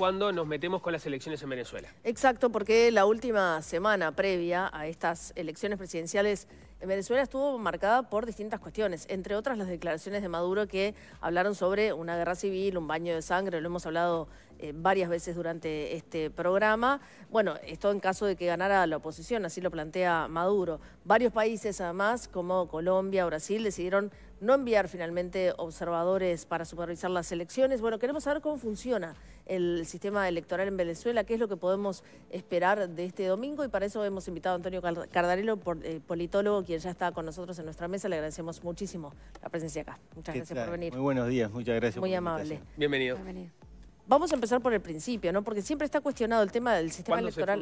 cuando nos metemos con las elecciones en Venezuela. Exacto, porque la última semana previa a estas elecciones presidenciales en Venezuela estuvo marcada por distintas cuestiones, entre otras las declaraciones de Maduro que hablaron sobre una guerra civil, un baño de sangre, lo hemos hablado eh, varias veces durante este programa. Bueno, esto en caso de que ganara la oposición, así lo plantea Maduro. Varios países además, como Colombia, Brasil, decidieron no enviar finalmente observadores para supervisar las elecciones. Bueno, queremos saber cómo funciona el sistema electoral en Venezuela, qué es lo que podemos esperar de este domingo y para eso hemos invitado a Antonio Cardarelo, eh, politólogo, quien ya está con nosotros en nuestra mesa. Le agradecemos muchísimo la presencia acá. Muchas gracias por venir. Muy buenos días, muchas gracias. Muy amable. Bienvenido. Bienvenido. Vamos a empezar por el principio, ¿no? Porque siempre está cuestionado el tema del sistema electoral.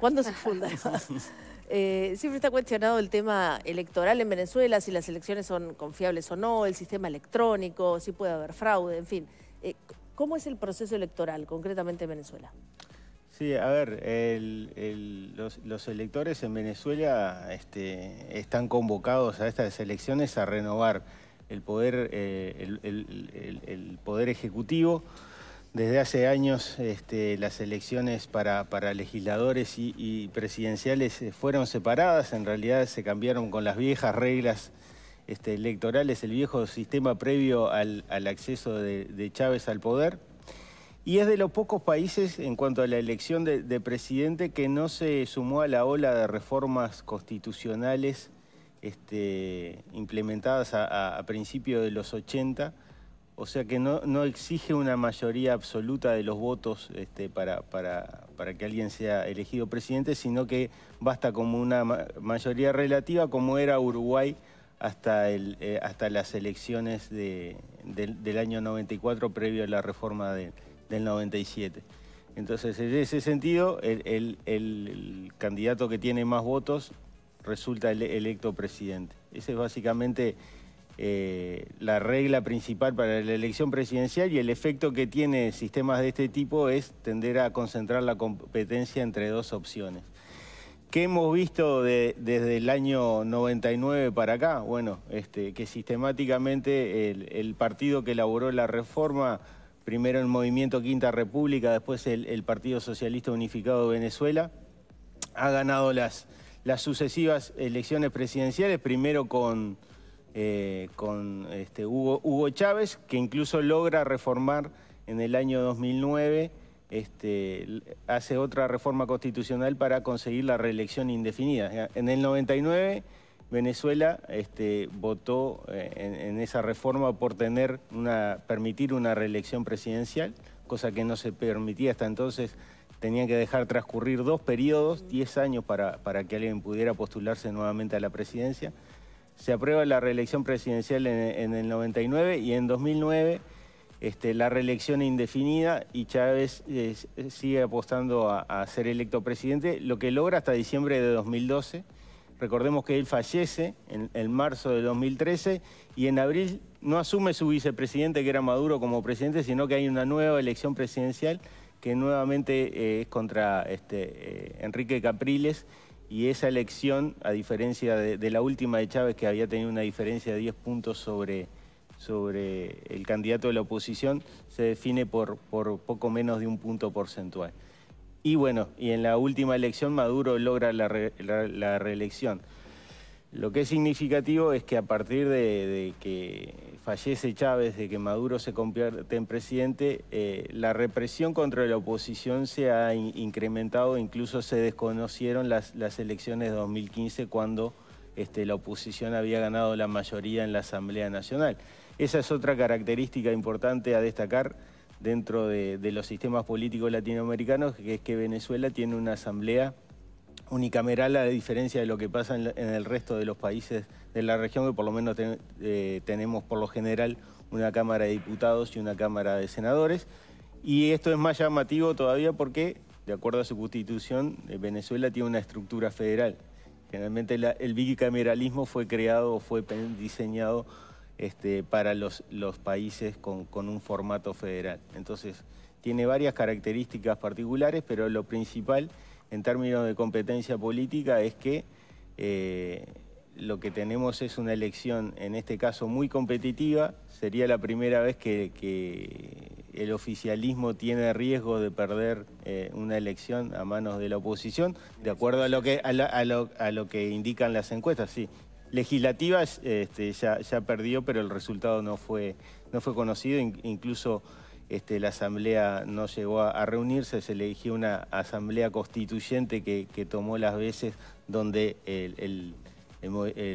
¿Cuándo se funda Venezuela? ¿Cuándo se funda? Eh, siempre está cuestionado el tema electoral en Venezuela, si las elecciones son confiables o no, el sistema electrónico, si puede haber fraude, en fin. Eh, ¿Cómo es el proceso electoral, concretamente en Venezuela? Sí, a ver, los, electores en Venezuela este, están convocados a estas elecciones a renovar el poder, eh, el, poder ejecutivo. Desde hace años este, las elecciones para, legisladores y, presidenciales eh, fueron separadas, en realidad se cambiaron con las viejas reglas este, es el viejo sistema previo al, acceso de, Chávez al poder. Y es de los pocos países en cuanto a la elección de, presidente que no se sumó a la ola de reformas constitucionales este, implementadas a, a principios de los 80, o sea que no, exige una mayoría absoluta de los votos este, para, para, que alguien sea elegido presidente, sino que basta como una mayoría relativa como era Uruguay hasta, el, eh, hasta las elecciones de, del, año 94 previo a la reforma del 97. Entonces, en ese sentido, el, el, candidato que tiene más votos resulta electo presidente. Esa es básicamente eh, la regla principal para la elección presidencial y el efecto que tiene sistemas de este tipo es tender a concentrar la competencia entre dos opciones. ¿Qué hemos visto desde el año 99 para acá? Bueno, este, que sistemáticamente el, partido que elaboró la reforma, primero el Movimiento Quinta República, después el, Partido Socialista Unificado de Venezuela, ha ganado las, sucesivas elecciones presidenciales, primero con, eh, este, Hugo Chávez, que incluso logra reformar en el año 2009 este, hace otra reforma constitucional para conseguir la reelección indefinida. En el 99 Venezuela este, votó eh, en, esa reforma por tener permitir una reelección presidencial, cosa que no se permitía hasta entonces. Tenían que dejar transcurrir dos periodos, 10 años para, que alguien pudiera postularse nuevamente a la presidencia. Se aprueba la reelección presidencial en el 99 y en 2009 este, la reelección indefinida y Chávez eh, sigue apostando a, ser electo presidente, lo que logra hasta diciembre de 2012. Recordemos que él fallece en, marzo de 2013 y en abril no asume su vicepresidente, que era Maduro, como presidente, sino que hay una nueva elección presidencial que nuevamente eh, es contra este, eh, Enrique Capriles y esa elección, a diferencia de, la última de Chávez, que había tenido una diferencia de 10 puntos sobre sobre el candidato de la oposición se define por, por poco menos de un punto porcentual. Y bueno, y en la última elección Maduro logra la, reelección. Lo que es significativo es que a partir de, que fallece Chávez, de que Maduro se convierte en presidente, eh, la represión contra la oposición se ha incrementado, incluso se desconocieron las, elecciones de 2015 cuando este, la oposición había ganado la mayoría en la Asamblea Nacional. Esa es otra característica importante a destacar dentro de, los sistemas políticos latinoamericanos, que es que Venezuela tiene una asamblea unicameral a diferencia de lo que pasa en, el resto de los países de la región, que por lo menos eh, tenemos por lo general una Cámara de Diputados y una Cámara de Senadores. Y esto es más llamativo todavía porque, de acuerdo a su constitución, eh, Venezuela tiene una estructura federal. Generalmente el bicameralismo fue creado o fue diseñado este, para los, países con, un formato federal. Entonces, tiene varias características particulares, pero lo principal en términos de competencia política es que eh, lo que tenemos es una elección, en este caso, muy competitiva. Sería la primera vez que, el oficialismo tiene riesgo de perder eh, una elección a manos de la oposición, de acuerdo a lo que, a lo que indican las encuestas, sí. Legislativa este, ya, ya, perdió, pero el resultado no fue, no fue conocido. incluso este, la asamblea no llegó a, reunirse, se eligió una asamblea constituyente que, tomó las veces donde el,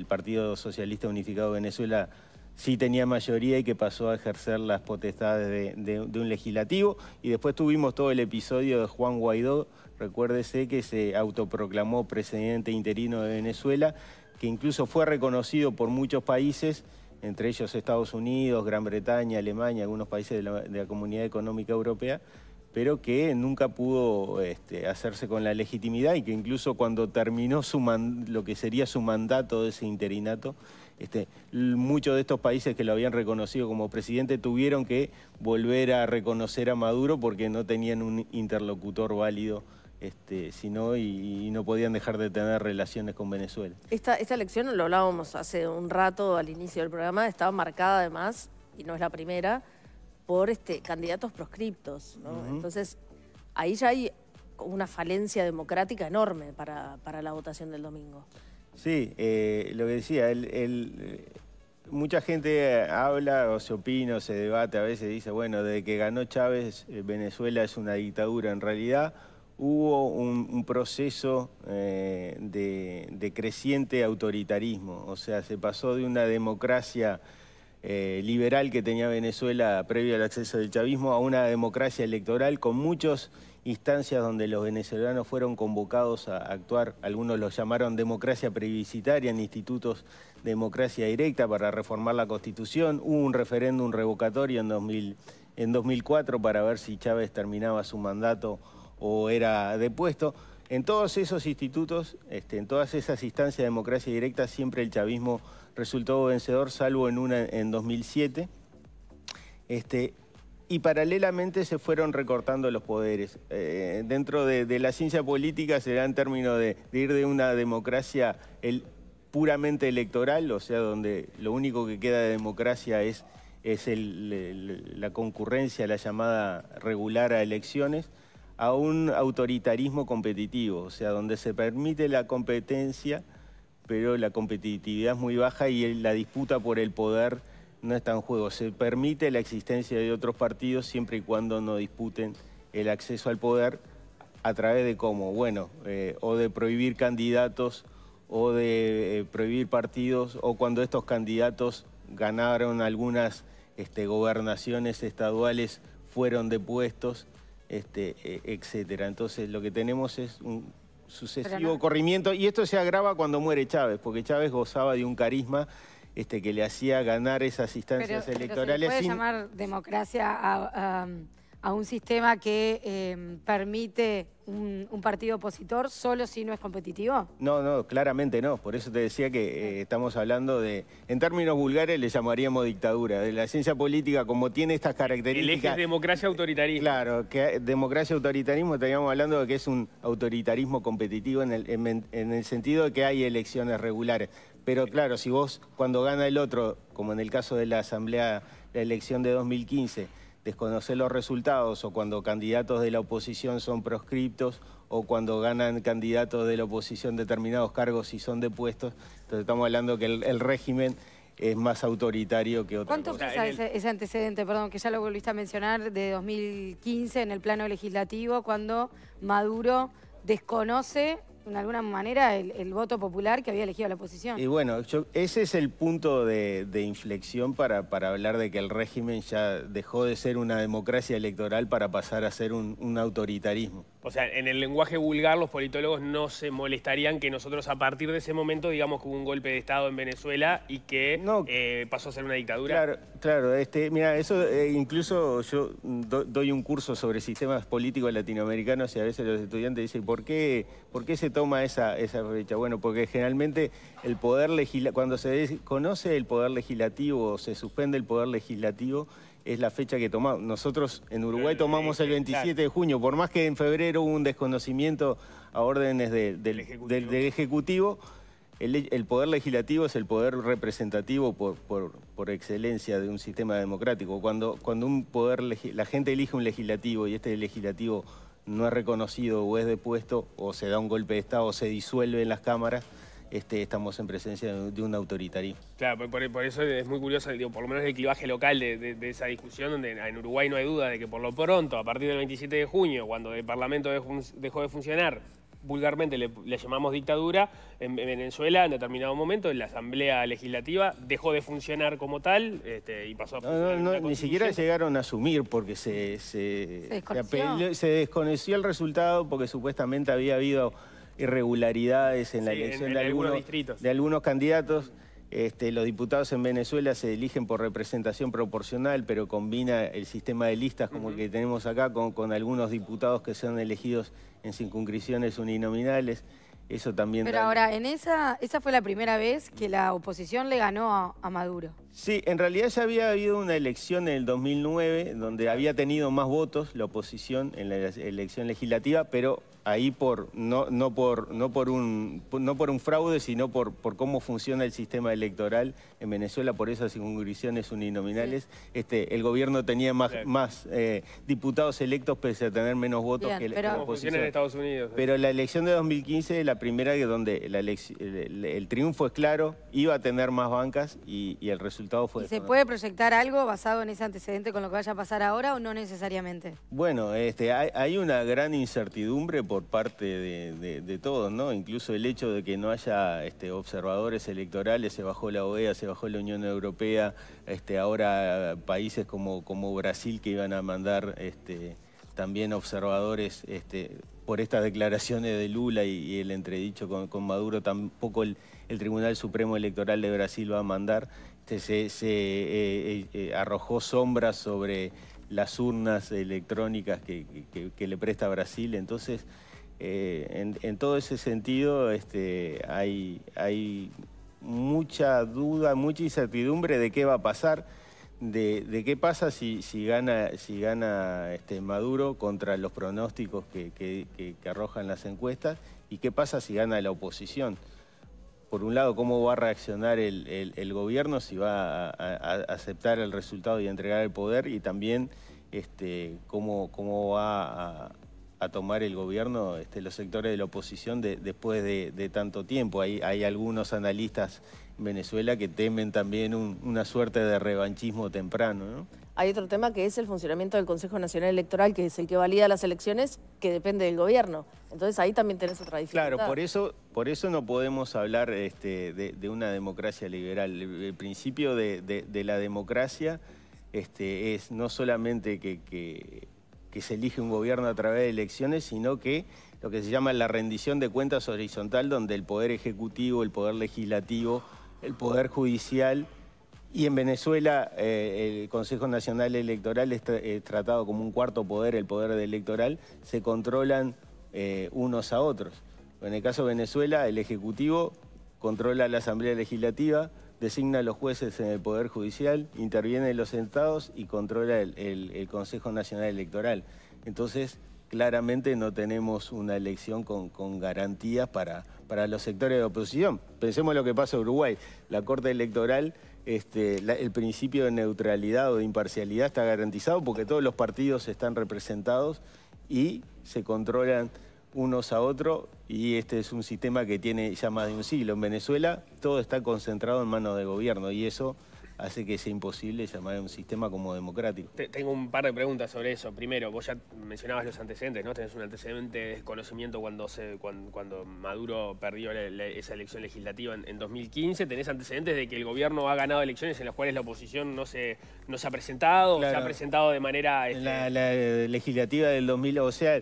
Partido Socialista Unificado de Venezuela sí tenía mayoría y que pasó a ejercer las potestades de un legislativo. Y después tuvimos todo el episodio de Juan Guaidó, recuérdese que se autoproclamó presidente interino de Venezuela que incluso fue reconocido por muchos países, entre ellos Estados Unidos, Gran Bretaña, Alemania, algunos países de la, Comunidad Económica Europea, pero que nunca pudo este, hacerse con la legitimidad y que incluso cuando terminó lo que sería su mandato de ese interinato, este, muchos de estos países que lo habían reconocido como presidente tuvieron que volver a reconocer a Maduro porque no tenían un interlocutor válido este, sino y, no podían dejar de tener relaciones con Venezuela. Esta, elección, lo hablábamos hace un rato al inicio del programa, estaba marcada además, y no es la primera, por este, candidatos proscriptos. Entonces, ahí ya hay una falencia democrática enorme para, la votación del domingo. Sí, eh, lo que decía, eh, mucha gente habla o se opina o se debate, a veces dice, bueno, desde que ganó Chávez, eh, Venezuela es una dictadura en realidad hubo un, proceso eh, de, creciente autoritarismo. O sea, se pasó de una democracia eh, liberal que tenía Venezuela previo al acceso del chavismo a una democracia electoral con muchas instancias donde los venezolanos fueron convocados a actuar. Algunos lo llamaron democracia previsitaria en institutos de democracia directa para reformar la constitución. Hubo un referéndum revocatorio en 2004 para ver si Chávez terminaba su mandato o era depuesto. En todos esos institutos, este, en todas esas instancias de democracia directa, siempre el chavismo resultó vencedor, salvo en una en 2007. Este, y paralelamente se fueron recortando los poderes. Eh, dentro de, la ciencia política se da en términos de, ir de una democracia puramente electoral, o sea, donde lo único que queda de democracia es, la concurrencia, la llamada regular a elecciones, a un autoritarismo competitivo, o sea, donde se permite la competencia, pero la competitividad es muy baja y la disputa por el poder no está en juego. Se permite la existencia de otros partidos siempre y cuando no disputen el acceso al poder a través de cómo, bueno, eh, o de prohibir candidatos o de eh, prohibir partidos o cuando estos candidatos ganaron algunas este, gobernaciones estaduales fueron depuestos este, e, etcétera. Entonces lo que tenemos es un sucesivo corrimiento y esto se agrava cuando muere Chávez, porque Chávez gozaba de un carisma este, que le hacía ganar esas instancias electorales. se puede llamar democracia a, a un sistema que em, permite un, partido opositor solo si no es competitivo? No, no, claramente no. Por eso te decía que eh, estamos hablando de, en términos vulgares le llamaríamos dictadura. De la ciencia política, como tiene estas características... El democracia-autoritarismo. Claro, que democracia-autoritarismo, estaríamos hablando de que es un autoritarismo competitivo en el, en el sentido de que hay elecciones regulares. Pero claro, si vos cuando gana el otro, como en el caso de la Asamblea, la elección de 2015 desconocer los resultados o cuando candidatos de la oposición son proscriptos o cuando ganan candidatos de la oposición determinados cargos y son depuestos. Entonces estamos hablando que el, régimen es más autoritario que otro. ¿Cuánto pesa ese, antecedente, perdón, que ya lo volviste a mencionar, de 2015 en el plano legislativo, cuando Maduro desconoce de alguna manera, el, voto popular que había elegido la oposición. Y bueno, ese es el punto de, inflexión para, hablar de que el régimen ya dejó de ser una democracia electoral para pasar a ser un autoritarismo. O sea, en el lenguaje vulgar los politólogos no se molestarían que nosotros a partir de ese momento digamos que hubo un golpe de Estado en Venezuela y que eh, pasó a ser una dictadura. Claro, claro. Este, mira, eso eh, incluso yo doy un curso sobre sistemas políticos latinoamericanos y a veces los estudiantes dicen, ¿por qué, por qué se toma esa, esa fecha? Bueno, porque generalmente el poder cuando se desconoce el poder legislativo o se suspende el poder legislativo, es la fecha que tomamos. Nosotros en Uruguay tomamos el 27 de junio, por más que en febrero hubo un desconocimiento a órdenes del, Ejecutivo, el, poder legislativo es el poder representativo por, excelencia de un sistema democrático. Cuando, cuando un poder la gente elige un legislativo y este legislativo no es reconocido o es depuesto o se da un golpe de Estado o se disuelve en las cámaras, este, estamos en presencia de, un autoritarismo. Claro, por, eso es muy curioso, digo, por lo menos el clivaje local de, esa discusión, donde en Uruguay no hay duda de que por lo pronto, a partir del 27 de junio, cuando el Parlamento dejó de funcionar, vulgarmente le, llamamos dictadura, en, Venezuela en determinado momento la Asamblea Legislativa dejó de funcionar como tal este, y pasó a ni siquiera llegaron a asumir porque se, se, se, desconoció el resultado porque supuestamente había habido irregularidades en la elección de, algunos, de algunos candidatos. Este, los diputados en Venezuela se eligen por representación proporcional, pero combina el sistema de listas como el que tenemos acá con, algunos diputados que sean elegidos en circunscripciones uninominales. Eso también. Pero ahora, en esa, esa fue la primera vez que la oposición le ganó a, a, Maduro. Sí, en realidad ya había habido una elección en el 2009 donde había tenido más votos la oposición en la elección legislativa, pero ahí por no, no, por, no, por, un, no por un fraude, sino por, por cómo funciona el sistema electoral en Venezuela por esas circunscripciones uninominales, este, el gobierno tenía más, más eh, diputados electos pese a tener menos votos que, pero... la oposición. En Estados Unidos, Pero la elección de 2015, la primera donde el, triunfo es claro, iba a tener más bancas y, el resultado fue... ¿Se puede proyectar algo basado en ese antecedente con lo que vaya a pasar ahora o no necesariamente? Bueno, este, hay, una gran incertidumbre por parte de, todos, ¿no? Incluso el hecho de que no haya este, observadores electorales, se bajó la OEA, se bajó bajo la Unión Europea, este, ahora países como, Brasil que iban a mandar este, también observadores este, por estas declaraciones de Lula y, el entredicho con, Maduro, tampoco el, Tribunal Supremo Electoral de Brasil va a mandar. Este, se, eh, eh, eh, arrojó sombras sobre las urnas electrónicas que, le presta Brasil. Entonces, en, todo ese sentido, este, hay, hay mucha duda, mucha incertidumbre de qué va a pasar, de, qué pasa si, si, gana, si gana este, Maduro contra los pronósticos que, arrojan las encuestas y qué pasa si gana la oposición. Por un lado, cómo va a reaccionar el, gobierno, si va a, aceptar el resultado y entregar el poder, y también este, cómo, cómo va a, a tomar el gobierno este, los sectores de la oposición después de, tanto tiempo. Hay, hay, algunos analistas en Venezuela que temen también una suerte de revanchismo temprano. Hay otro tema que es el funcionamiento del Consejo Nacional Electoral, que es el que valida las elecciones, que depende del gobierno. Entonces ahí también tenés otra dificultad. Claro, por eso, por eso no podemos hablar este, de, una democracia liberal. El, principio de, la democracia este, es no solamente que que se elige un gobierno a través de elecciones, sino que lo que se llama la rendición de cuentas horizontal, donde el poder ejecutivo, el poder legislativo, el poder judicial y en Venezuela eh, el Consejo Nacional Electoral es, tratado como un cuarto poder, el poder electoral, se controlan eh, unos a otros. En el caso de Venezuela, el Ejecutivo controla la Asamblea Legislativa, designa a los jueces en el Poder Judicial, interviene en los sentados y controla el, Consejo Nacional Electoral. Entonces, claramente no tenemos una elección con, garantías para, para, los sectores de oposición. Pensemos lo que pasa en Uruguay. La Corte Electoral, este, el principio de neutralidad o de imparcialidad está garantizado porque todos los partidos están representados y se controlan unos a otros y este es un sistema que tiene ya más de un siglo. En Venezuela todo está concentrado en manos del gobierno y eso hace que sea imposible llamar a un sistema como democrático. Tengo un par de preguntas sobre eso. Primero, vos ya mencionabas los antecedentes, ¿no? Tenés un antecedente de desconocimiento cuando, cuando, Maduro perdió esa elección legislativa en, 2015. Tenés antecedentes de que el gobierno ha ganado elecciones en las cuales la oposición no se, no ha presentado, o se ha presentado de manera... Este... La, la eh, legislativa del 2000, o sea...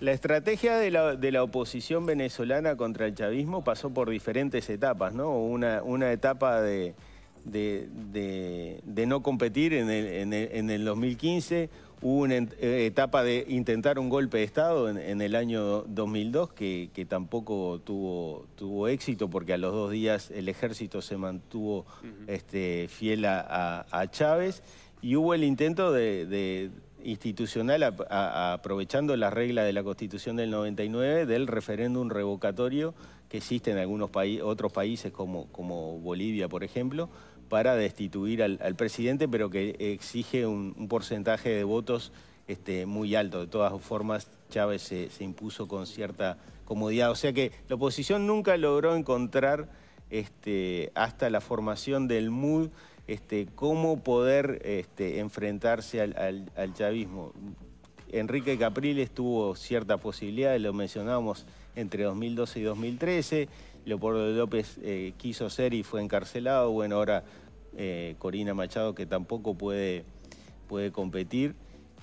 La estrategia de la, de la, oposición venezolana contra el chavismo pasó por diferentes etapas, ¿no? Una, una etapa de, no competir en el, en, el, 2015, hubo una eh, etapa de intentar un golpe de Estado en, el año 2002 que, que tampoco tuvo, tuvo, éxito porque a los dos días el ejército se mantuvo este, fiel a, a Chávez y hubo el intento de institucional aprovechando las reglas de la Constitución del 99 del referéndum revocatorio que existe en algunos otros países como, Bolivia, por ejemplo, para destituir al, presidente, pero que exige un, porcentaje de votos este, muy alto. De todas formas, Chávez se, impuso con cierta comodidad. O sea que la oposición nunca logró encontrar este, hasta la formación del MUD este, cómo poder este, enfrentarse al, chavismo. Enrique Capriles tuvo cierta posibilidad, lo mencionamos entre 2012 y 2013, Leopoldo López eh, quiso ser y fue encarcelado, bueno, ahora eh, Corina Machado que tampoco puede, puede competir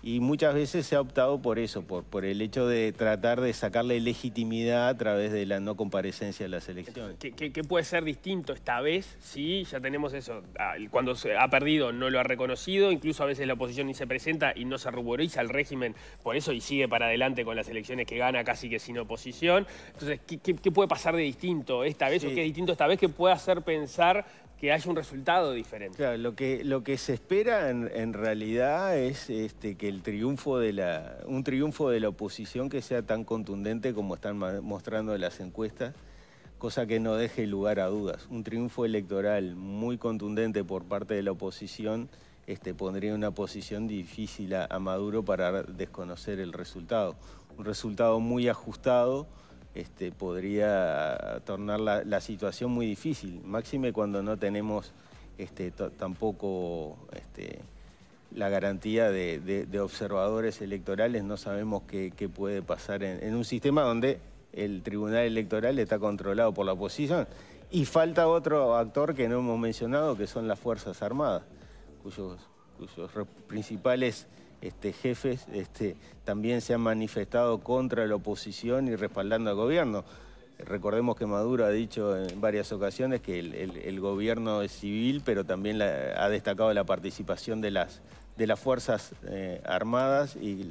y muchas veces se ha optado por eso, por, por el hecho de tratar de sacarle legitimidad a través de la no comparecencia de las elecciones. ¿Qué, puede ser distinto esta vez? Sí, ya tenemos eso. Cuando se ha perdido no lo ha reconocido, incluso a veces la oposición ni se presenta y no se ruboriza el régimen por eso y sigue para adelante con las elecciones que gana casi que sin oposición. Entonces, ¿qué, puede pasar de distinto esta vez o qué es distinto esta vez que puede hacer pensar que haya un resultado diferente. lo que, lo que se espera en, realidad es este, que el triunfo de la, un triunfo de la oposición que sea tan contundente como están mostrando las encuestas, cosa que no deje lugar a dudas. Un triunfo electoral muy contundente por parte de la oposición este, pondría una posición difícil a Maduro para desconocer el resultado. Un resultado muy ajustado este, podría tornar la, situación muy difícil, máxime cuando no tenemos este, tampoco este, la garantía de, observadores electorales, no sabemos qué, puede pasar en, un sistema donde el Tribunal Electoral está controlado por la oposición y falta otro actor que no hemos mencionado, que son las Fuerzas Armadas, cuyos principales este, jefes este, también se han manifestado contra la oposición y respaldando al gobierno. Recordemos que Maduro ha dicho en varias ocasiones que el, gobierno es civil, pero también ha destacado la participación de las, de las Fuerzas eh, Armadas y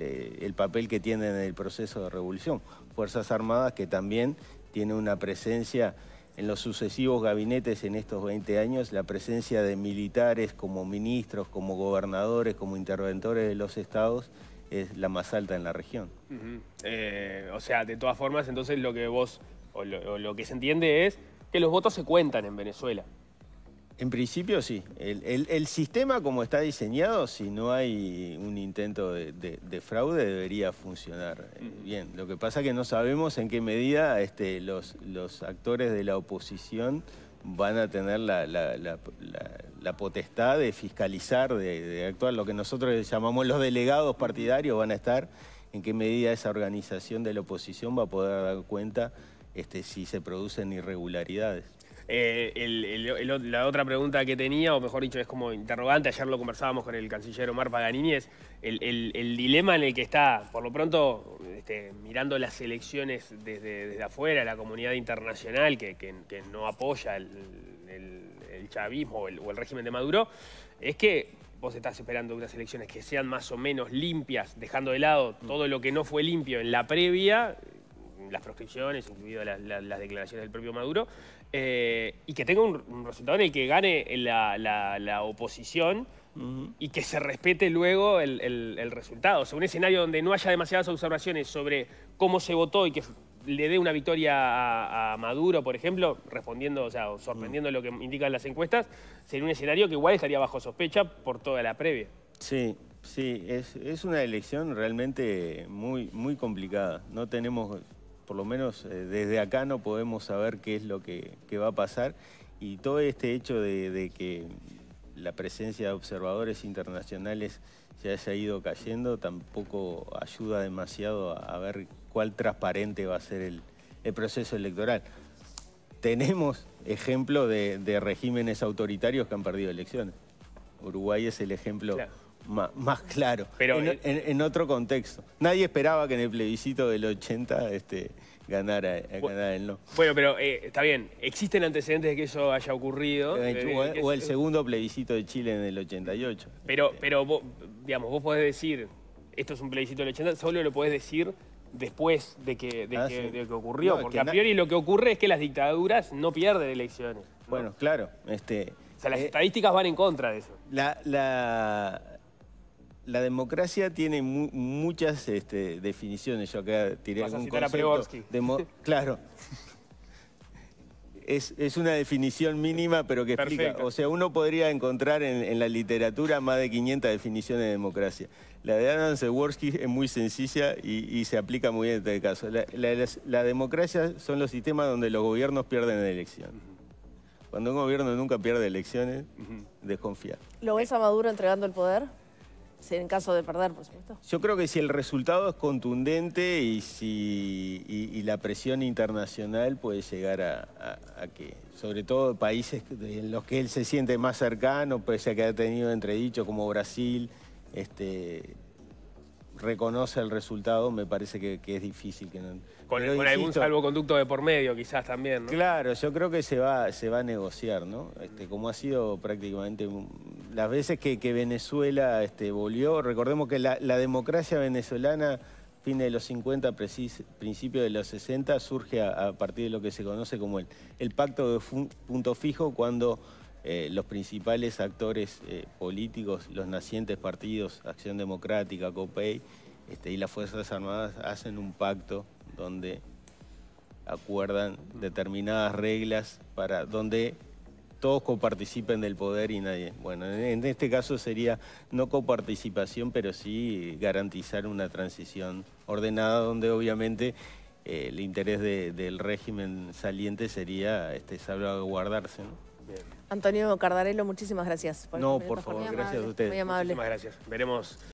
el papel que tienen en el proceso de revolución. Fuerzas Armadas que también tienen una presencia en los sucesivos gabinetes en estos 20 años, la presencia de militares como ministros, como gobernadores, como interventores de los estados, es la más alta en la región. Eh, o sea, de todas formas, entonces lo que vos, o lo que se entiende es que los votos se cuentan en Venezuela. En principio sí. El, sistema como está diseñado, si no hay un intento de, fraude, debería funcionar eh, bien. Lo que pasa es que no sabemos en qué medida este, los, actores de la oposición van a tener la, potestad de fiscalizar, de, actuar. Lo que nosotros llamamos los delegados partidarios van a estar, en qué medida esa organización de la oposición va a poder dar cuenta este, si se producen irregularidades. Eh, la otra pregunta que tenía, o mejor dicho, es como interrogante, ayer lo conversábamos con el canciller Omar Paganini, es el, dilema en el que está, por lo pronto, este, mirando las elecciones desde, afuera, la comunidad internacional que, no apoya el, chavismo o el régimen de Maduro, es que vos estás esperando unas elecciones que sean más o menos limpias, dejando de lado todo lo que no fue limpio en la previa, las proscripciones, incluidas las, declaraciones del propio Maduro, eh, y que tenga un, resultado en el que gane la, oposición y que se respete luego el, resultado. O sea, un escenario donde no haya demasiadas observaciones sobre cómo se votó y que le dé una victoria a, Maduro, por ejemplo, respondiendo, o sea, sorprendiendo lo que indican las encuestas, sería un escenario que igual estaría bajo sospecha por toda la previa. Sí, sí, es, una elección realmente muy, muy complicada. No tenemos por lo menos eh, desde acá no podemos saber qué es lo que, va a pasar. Y todo este hecho de, que la presencia de observadores internacionales se haya ido cayendo tampoco ayuda demasiado a, ver cuál transparente va a ser el, proceso electoral. Tenemos ejemplo de, regímenes autoritarios que han perdido elecciones. Uruguay es el ejemplo más, claro, en, otro contexto. Nadie esperaba que en el plebiscito del 80 este, eh, ganara, el no. Bueno, pero eh, está bien, existen antecedentes de que eso haya ocurrido. Eh, o, el segundo plebiscito de Chile en el 88. Pero, este. pero digamos, vos podés decir, esto es un plebiscito del 80, solo lo podés decir después de que, ah, que, ocurrió. porque a priori lo que ocurre es que las dictaduras no pierden elecciones. Bueno, claro. Este, o sea, las estadísticas van en contra de eso. La, la, la democracia tiene muchas este, definiciones. Yo acá tiré algún claro. Es, una definición mínima, pero que explica. O sea, uno podría encontrar en, la literatura más de 500 definiciones de democracia. La de Adam es muy sencilla y, se aplica muy bien en este caso. La, democracia son los sistemas donde los gobiernos pierden elección. Cuando un gobierno nunca pierde elecciones, desconfía. ¿Lo ves a Maduro entregando el poder? en caso de perder, por supuesto. Yo creo que si el resultado es contundente y si y, la presión internacional puede llegar a, que, sobre todo países en los que él se siente más cercano, pese a que ha tenido entredicho como Brasil, este, reconoce el resultado, me parece que, es difícil. Que no, con, algún salvoconducto de por medio quizás también, ¿no? Claro, yo creo que se va, se va a negociar, ¿no? Este, como ha sido prácticamente las veces que, Venezuela este, volvió, recordemos que la, democracia venezolana fin de los 50, principio de los 60, surge a, partir de lo que se conoce como el, el pacto de punto fijo, cuando eh, los principales actores eh, políticos, los nacientes partidos, Acción Democrática, COPEI este, y las Fuerzas Armadas hacen un pacto donde acuerdan determinadas reglas para donde todos coparticipen del poder y nadie. Bueno, en este caso sería no coparticipación, pero sí garantizar una transición ordenada donde obviamente eh, el interés del régimen saliente sería este, salvaguardarse. ¿no? Antonio Cardarello, muchísimas gracias. Por no, por favor, gracias a ustedes. Muy amable. Muchísimas gracias. Veremos